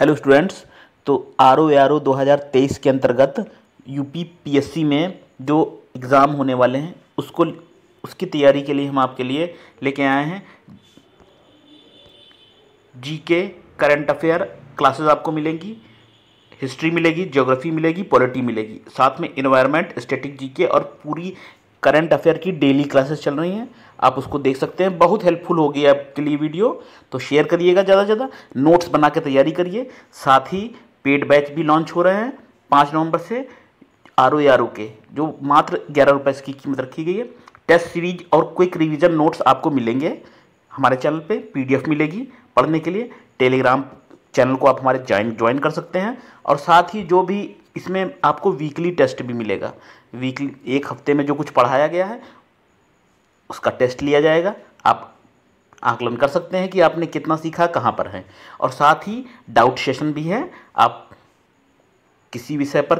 Hello students तो R O R O दो के अंतर्गत यूपी पीएससी में जो एग्ज़ाम होने वाले हैं उसको उसकी तैयारी के लिए हम आपके लिए लेके आए हैं जी के करंट अफेयर क्लासेस आपको मिलेंगी हिस्ट्री मिलेगी ज्योग्राफी मिलेगी पॉलिटी मिलेगी साथ में इन्वायरमेंट स्टेटिक जीके और पूरी करंट अफेयर की डेली क्लासेस चल रही हैं आप उसको देख सकते हैं बहुत हेल्पफुल होगी आपके लिए वीडियो तो शेयर करिएगा ज़्यादा से ज़्यादा नोट्स बना के तैयारी करिए साथ ही पेड बैच भी लॉन्च हो रहे हैं पाँच नवंबर से आर ओ आर ओ के जो मात्र ग्यारह रुपये इसकी कीमत रखी गई है टेस्ट सीरीज और क्विक रिविजन नोट्स आपको मिलेंगे हमारे चैनल पर पी मिलेगी पढ़ने के लिए टेलीग्राम चैनल को आप हमारे ज्वाइन ज्वाइन कर सकते हैं और साथ ही जो भी इसमें आपको वीकली टेस्ट भी मिलेगा वीकली एक हफ्ते में जो कुछ पढ़ाया गया है उसका टेस्ट लिया जाएगा आप आकलन कर सकते हैं कि आपने कितना सीखा कहाँ पर है और साथ ही डाउट सेशन भी है आप किसी विषय पर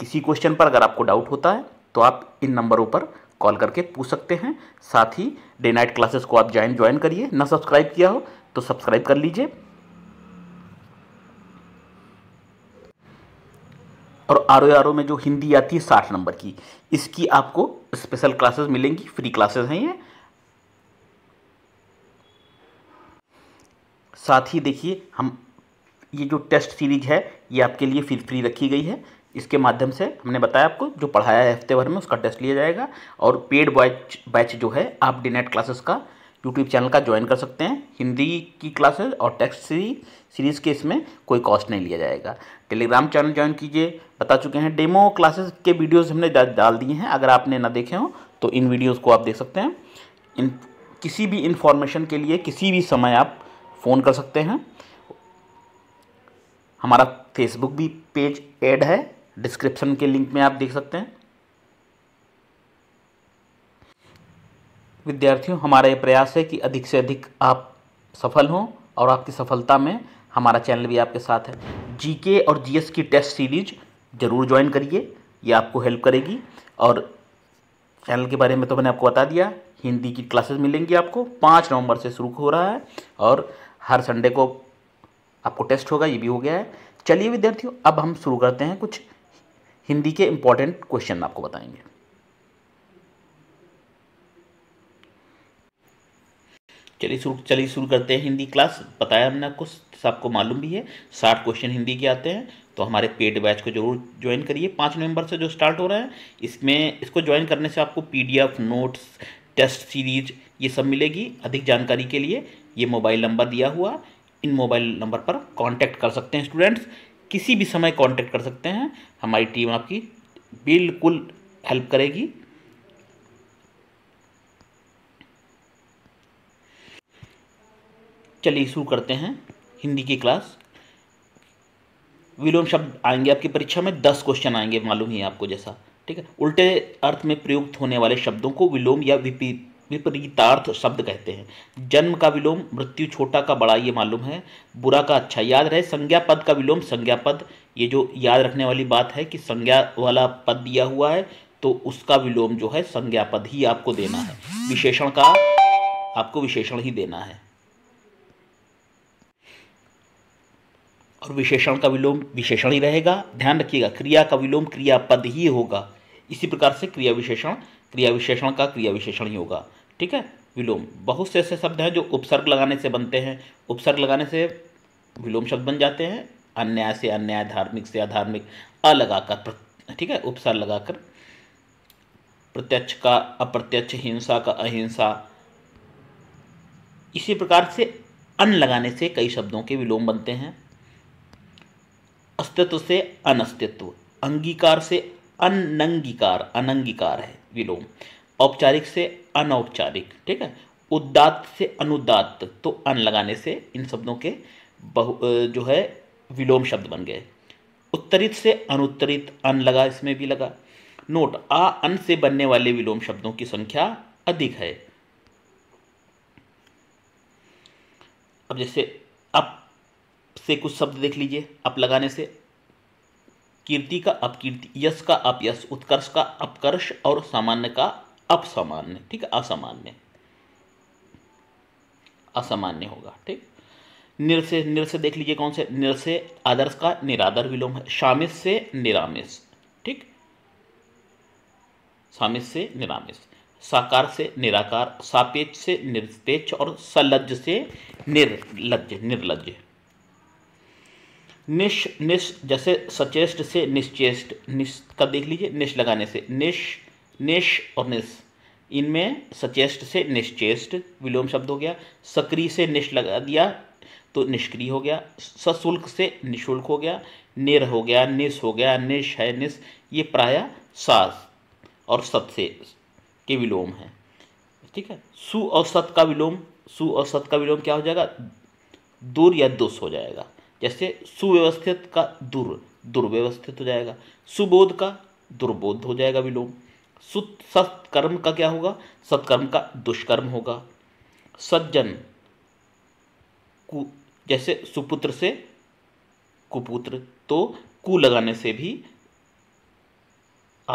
किसी क्वेश्चन पर अगर आपको डाउट होता है तो आप इन नंबरों पर कॉल करके पूछ सकते हैं साथ ही डे नाइट क्लासेस को आप ज्वाइन ज्वाइन करिए ना सब्सक्राइब किया हो तो सब्सक्राइब कर लीजिए और आर ओ में जो हिंदी आती है साठ नंबर की इसकी आपको स्पेशल क्लासेस मिलेंगी फ्री क्लासेस हैं ये साथ ही देखिए हम ये जो टेस्ट सीरीज है ये आपके लिए फ्री फ्री रखी गई है इसके माध्यम से हमने बताया आपको जो पढ़ाया है हफ्ते भर में उसका टेस्ट लिया जाएगा और पेड बैच बैच जो है आप डिनेट क्लासेस का यूट्यूब चैनल का ज्वाइन कर सकते हैं हिंदी की क्लासेस और टेक्स्ट सीरीज़ के इसमें कोई कॉस्ट नहीं लिया जाएगा टेलीग्राम चैनल ज्वाइन कीजिए बता चुके हैं डेमो क्लासेस के वीडियोस हमने डाल दिए हैं अगर आपने ना देखे हों तो इन वीडियोस को आप देख सकते हैं इन किसी भी इंफॉर्मेशन के लिए किसी भी समय आप फ़ोन कर सकते हैं हमारा फेसबुक भी पेज एड है डिस्क्रिप्शन के लिंक में आप देख सकते हैं विद्यार्थियों हमारा ये प्रयास है कि अधिक से अधिक आप सफल हों और आपकी सफलता में हमारा चैनल भी आपके साथ है जीके और जीएस की टेस्ट सीरीज ज़रूर ज्वाइन करिए ये आपको हेल्प करेगी और चैनल के बारे में तो मैंने आपको बता दिया हिंदी की क्लासेस मिलेंगी आपको पाँच नवंबर से शुरू हो रहा है और हर संडे को आपको टेस्ट होगा ये भी हो गया है चलिए विद्यार्थियों अब हम शुरू करते हैं कुछ हिंदी के इम्पॉर्टेंट क्वेश्चन आपको बताएंगे चलिए शुरू चलिए शुरू करते हैं हिंदी क्लास बताया हमने आपको सबको मालूम भी है साठ क्वेश्चन हिंदी के आते हैं तो हमारे पेड बैच को जरूर ज्वाइन करिए पाँच नवंबर से जो स्टार्ट हो रहा है इसमें इसको ज्वाइन करने से आपको पीडीएफ नोट्स टेस्ट सीरीज ये सब मिलेगी अधिक जानकारी के लिए ये मोबाइल नंबर दिया हुआ इन मोबाइल नंबर पर कॉन्टैक्ट कर सकते हैं स्टूडेंट्स किसी भी समय कॉन्टैक्ट कर सकते हैं हमारी टीम आपकी बिल्कुल हेल्प करेगी चलिए शुरू करते हैं हिंदी की क्लास विलोम शब्द आएंगे आपकी परीक्षा में दस क्वेश्चन आएंगे मालूम ही आपको जैसा ठीक है उल्टे अर्थ में प्रयुक्त होने वाले शब्दों को विलोम या विपरीतार्थ शब्द कहते हैं जन्म का विलोम मृत्यु छोटा का बड़ा ये मालूम है बुरा का अच्छा याद रहे संज्ञा पद का विलोम संज्ञा पद ये जो याद रखने वाली बात है कि संज्ञा वाला पद दिया हुआ है तो उसका विलोम जो है संज्ञा पद ही आपको देना है विशेषण का आपको विशेषण ही देना है और विशेषण का विलोम विशेषण ही रहेगा ध्यान रखिएगा क्रिया का विलोम क्रियापद ही होगा इसी प्रकार से क्रिया विशेषण क्रिया विशेषण का क्रिया विशेषण ही होगा ठीक है विलोम बहुत से ऐसे शब्द हैं जो उपसर्ग लगाने से बनते हैं उपसर्ग लगाने से विलोम शब्द बन जाते हैं अन्याय से अन्याय धार्मिक से अधार्मिक अलगाकर ठीक है उपसर्ग लगाकर प्रत्यक्ष का अप्रत्यक्ष हिंसा का अहिंसा इसी प्रकार से अन लगाने से कई शब्दों के विलोम बनते हैं अस्तित्व से अनस्तित्व अंगीकार से अनंगीकार अनंगीकार है विलोम औपचारिक से अनौपचारिक ठीक है उदात से अनुदात तो अन लगाने से इन शब्दों के बहु जो है विलोम शब्द बन गए उत्तरित से अनुत्तरित अन लगा इसमें भी लगा नोट आ अन से बनने वाले विलोम शब्दों की संख्या अधिक है अब जैसे अप से कुछ शब्द देख लीजिए अप लगाने से कीर्ति का अपकीर्ति यश का अपयश उत्कर्ष का अपकर्ष और सामान्य का अपसामान्य ठीक है असामान्य असामान्य होगा ठीक निर से निर से देख लीजिए कौन से निर से आदर्श का निरादर विलोम है शामिश से निरामिश ठीक शामिश से निरामिश साकार से निराकार सापेक्ष से निरपेक्ष और सलज्ज से निर्लज निर्लज निश निश जैसे सचेष्ट से निश्चेष्ट निश का देख लीजिए निश लगाने से निश निश और निस इनमें सचेष्ट से निश्चेष्ट विलोम शब्द हो गया सक्रिय से निश लगा दिया तो निष्क्रिय हो गया सशुल्क से निशुल्क हो गया निर हो गया निस हो गया निश है निस ये प्राय सास और सत से के विलोम है ठीक है सु और सत का विलोम सु और सत का विलोम क्या हो जाएगा दूर या दुष हो जाएगा जैसे सुव्यवस्थित का दुर दुर्व्यवस्थित हो जाएगा सुबोध का दुर्बोध हो जाएगा विलोम सत्कर्म का क्या होगा सत्कर्म का दुष्कर्म होगा सज्जन कु जैसे सुपुत्र से कुपुत्र तो कु लगाने से भी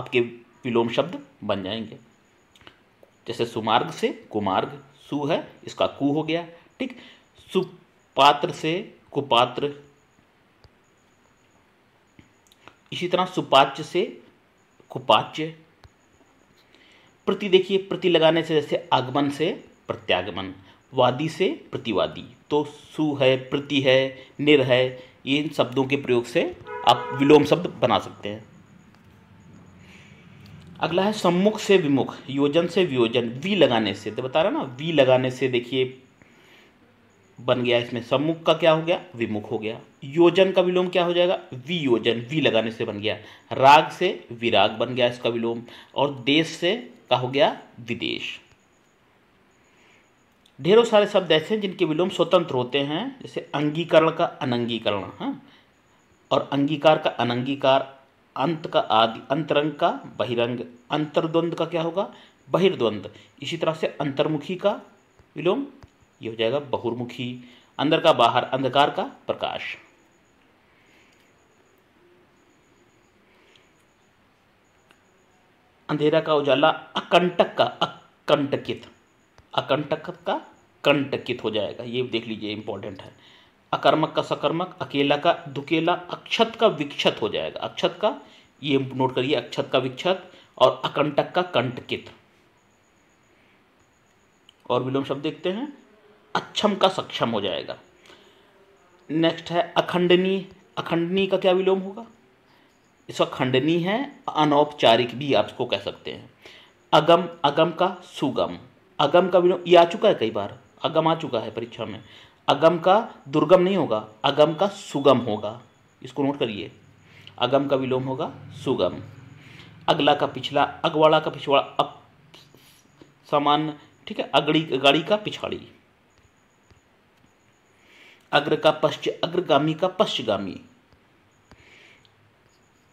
आपके विलोम शब्द बन जाएंगे जैसे सुमार्ग से कुमार्ग सु है इसका कु हो गया ठीक सुपात्र से कुपात्र इसी तरह सुपाच्य से कुपाच्य प्रति देखिए प्रति लगाने से जैसे आगमन से प्रत्यागमन वादी से प्रतिवादी तो सु है प्रति है निर है ये इन शब्दों के प्रयोग से आप विलोम शब्द बना सकते हैं अगला है सम्मुख से विमुख योजन से वियोजन वी लगाने से तो बता रहा ना वी लगाने से देखिए बन गया इसमें सम्मुख का क्या हो गया विमुख हो गया योजन का विलोम क्या हो जाएगा वियोजन वी लगाने से बन गया राग से विराग बन गया इसका विलोम और देश से का हो गया विदेश ढेरों सारे शब्द ऐसे हैं जिनके विलोम स्वतंत्र होते हैं जैसे अंगीकरण का अनंगीकरण है हाँ। और अंगीकार का अनंगीकार अंत का आदि अंतरंग का बहिरंग अंतर्द्वंद का क्या होगा बहिर्द्वंद इसी तरह से अंतर्मुखी का विलोम ये हो जाएगा बहुर्मुखी अंदर का बाहर अंधकार का प्रकाश अंधेरा का उजाला अकंटक का अकंटकित अकंटक का कंटकित हो जाएगा ये देख लीजिए इंपॉर्टेंट है अकर्मक का सकर्मक अकेला का दुकेला अक्षत का विक्षत हो जाएगा अक्षत का ये नोट करिए अक्षत का विक्षत और अकंटक का कंटकित और विलोम शब्द देखते हैं अक्षम का सक्षम हो जाएगा नेक्स्ट है अखंडनी अखंडनी का क्या विलोम होगा इसका खंडनीय है अनौपचारिक भी आप इसको कह सकते हैं अगम अगम का सुगम अगम का विलोम ये आ चुका है कई बार अगम आ चुका है परीक्षा में अगम का दुर्गम नहीं होगा अगम का सुगम होगा इसको नोट करिए अगम का विलोम होगा सुगम अगला का पिछला अगवाड़ा का पिछवाड़ा अप सामान्य ठीक है अगड़ी गाड़ी का पिछाड़ी अग्र का पश्च अग्रगामी का पश्चगामी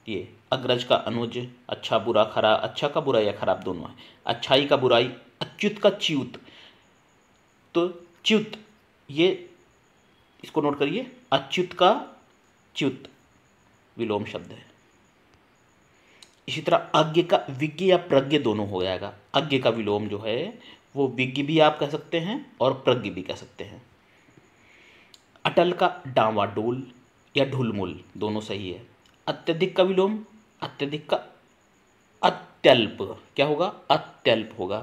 ये अग्रज का अनुज अच्छा बुरा खरा अच्छा का बुरा या खराब दोनों है अच्छाई का बुराई अच्युत का च्युत तो च्युत ये इसको नोट करिए अच्युत का च्युत विलोम शब्द है इसी तरह अज्ञ का विज्ञ या प्रज्ञ दोनों हो जाएगा अज्ञ का विलोम जो है वो विज्ञ भी आप कह सकते हैं और प्रज्ञ भी कह सकते हैं अटल का डावा डोल या ढुलमुल दोनों सही है अत्यधिक का विलोम अत्यधिक का अत्यल्प क्या होगा अत्यल्प होगा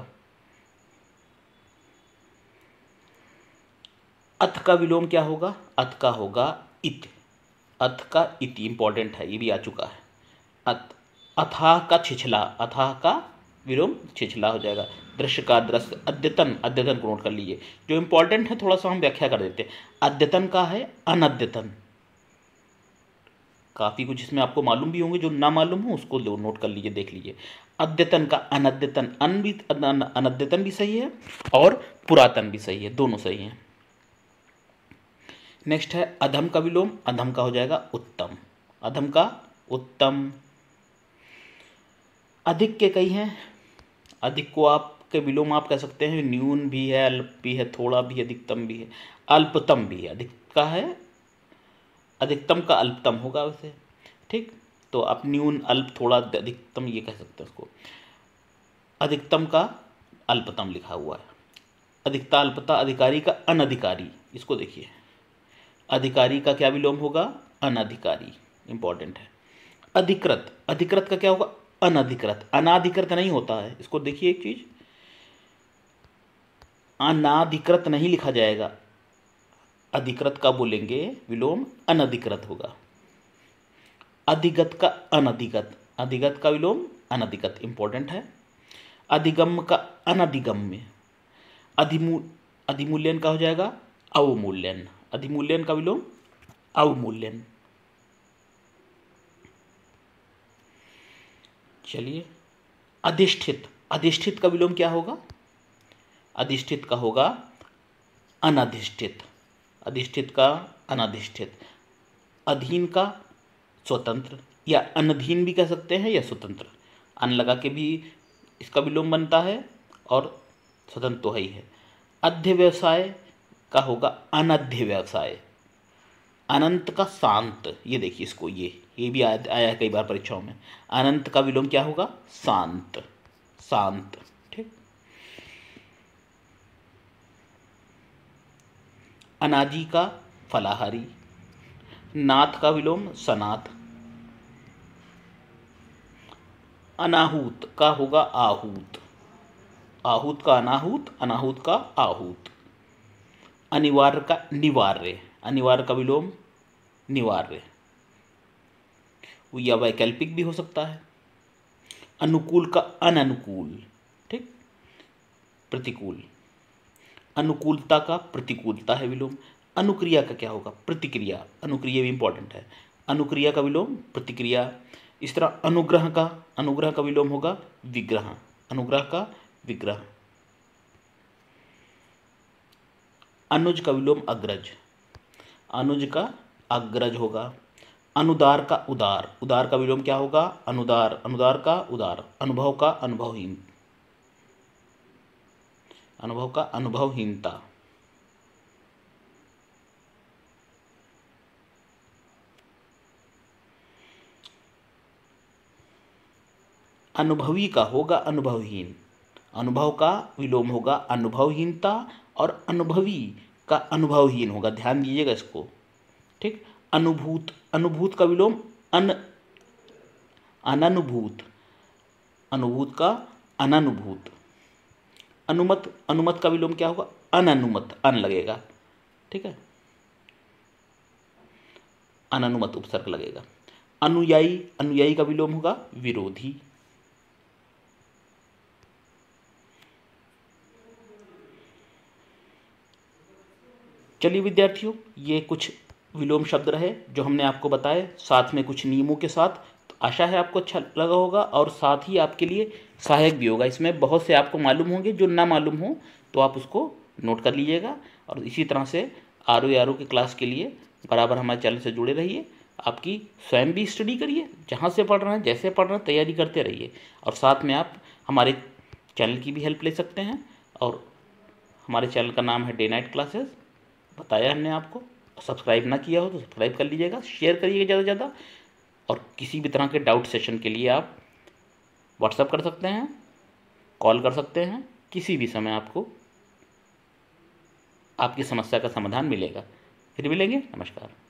अथ का विलोम क्या होगा अथ का होगा इत अथ का इत इंपॉर्टेंट है ये भी आ चुका है अथ अथाह का छिछला अथाह का विलोम छिछला हो जाएगा दृश्य का दृश्य अद्यतन अद्यतन को नोट कर लीजिए जो इंपॉर्टेंट है थोड़ा सा हम व्याख्या कर देते हैं अद्यतन का है अनद्यतन काफ़ी कुछ इसमें आपको मालूम भी होंगे जो ना मालूम हो उसको नोट कर लीजिए देख लीजिए अद्यतन का अनद्यतन अन भी अनद्यतन भी सही है और पुरातन भी सही है दोनों सही हैं नेक्स्ट है अधम का विलोम अधम का हो जाएगा उत्तम अधम का उत्तम अधिक के कई हैं अधिक को आप के विलोम आप कह सकते हैं न्यून भी है अल्प भी है थोड़ा भी अधिकतम भी है अल्पतम भी है अधिक का है अधिकतम का अल्पतम होगा उसे ठीक तो आप न्यून अल्प थोड़ा अधिकतम ये कह सकते हैं उसको अधिकतम का अल्पतम लिखा हुआ है अधिकता अल्पता अधिकारी का अनधिकारी इसको देखिए अधिकारी का क्या विलोम होगा अनधिकारी इंपॉर्टेंट है अधिकृत अधिकृत का क्या होगा अनाधिकृत अनाधिकृत नहीं होता है इसको देखिए एक चीज़ अनाधिकृत नहीं लिखा जाएगा अधिकृत का बोलेंगे विलोम अनधिकृत होगा अधिगत का अनधिगत अधिगत का विलोम अनधिगत इंपॉर्टेंट है अधिगम का अनधिगम्य अधिमू अधिमूल्यन का हो जाएगा अवमूल्यन अधिमूल्यन का विलोम अवमूल्यन चलिए अधिष्ठित अधिष्ठित का विलोम क्या होगा अधिष्ठित का होगा अनधिष्ठित अधिष्ठित का अनधिष्ठित अधीन का स्वतंत्र या अनधीन भी कह सकते हैं या स्वतंत्र अन लगा के भी इसका विलोम बनता है और स्वतंत्र तो है ही है अध्य व्यवसाय का होगा अनध्य व्यवसाय अनंत का शांत ये देखिए इसको ये ये भी आया आया है कई बार परीक्षाओं में अनंत का विलोम क्या होगा शांत शांत ठीक अनादि का फलाहारी नाथ का विलोम सनाथ अनाहूत का होगा आहूत आहूत का अनाहूत अनाहूत का आहूत अनिवार्य का निवार्य अनिवार्य का विलोम निवार्य वो या वैकल्पिक भी हो सकता है अनुकूल का अनुकूल ठीक प्रतिकूल अनुकूलता का प्रतिकूलता है विलोम अनुक्रिया का क्या होगा प्रतिक्रिया अनुक्रिया भी इंपॉर्टेंट है अनुक्रिया का विलोम प्रतिक्रिया इस तरह अनुग्रह का अनुग्रह का विलोम होगा विग्रह अनुग्रह का विग्रह अनुज का विलोम अग्रज अनुज का अग्रज होगा अनुदार का उदार उदार का विलोम क्या होगा अनुदार अनुदार का उदार अनुभव का अनुभवहीन अनुभव का अनुभवहीनता अनुभवी का होगा अनुभवहीन अनुभव का विलोम होगा अनुभवहीनता और अनुभवी का अनुभवहीन होगा ध्यान दीजिएगा इसको ठीक अनुभूत अनुभूत का विलोम अन अनुभूत अनुभूत का अनुभूत अनुमत अनुमत का विलोम क्या होगा अनुमत अन लगेगा ठीक है अनुमत उपसर्ग लगेगा अनुयायी अनुयायी का विलोम होगा विरोधी चलिए विद्यार्थियों ये कुछ विलोम शब्द रहे जो हमने आपको बताए साथ में कुछ नियमों के साथ तो आशा है आपको अच्छा लगा होगा और साथ ही आपके लिए सहायक भी होगा इसमें बहुत से आपको मालूम होंगे जो ना मालूम हो तो आप उसको नोट कर लीजिएगा और इसी तरह से आर ओ आर ओ की क्लास के लिए बराबर हमारे चैनल से जुड़े रहिए आपकी स्वयं भी स्टडी करिए जहाँ से पढ़ रहे हैं जैसे पढ़ रहे हैं तैयारी करते रहिए और साथ में आप हमारे चैनल की भी हेल्प ले सकते हैं और हमारे चैनल का नाम है डे नाइट क्लासेस बताया हमने आपको सब्सक्राइब ना किया हो तो सब्सक्राइब कर लीजिएगा शेयर करिएगा ज़्यादा से ज़्यादा और किसी भी तरह के डाउट सेशन के लिए आप व्हाट्सअप कर सकते हैं कॉल कर सकते हैं किसी भी समय आपको आपकी समस्या का समाधान मिलेगा फिर मिलेंगे नमस्कार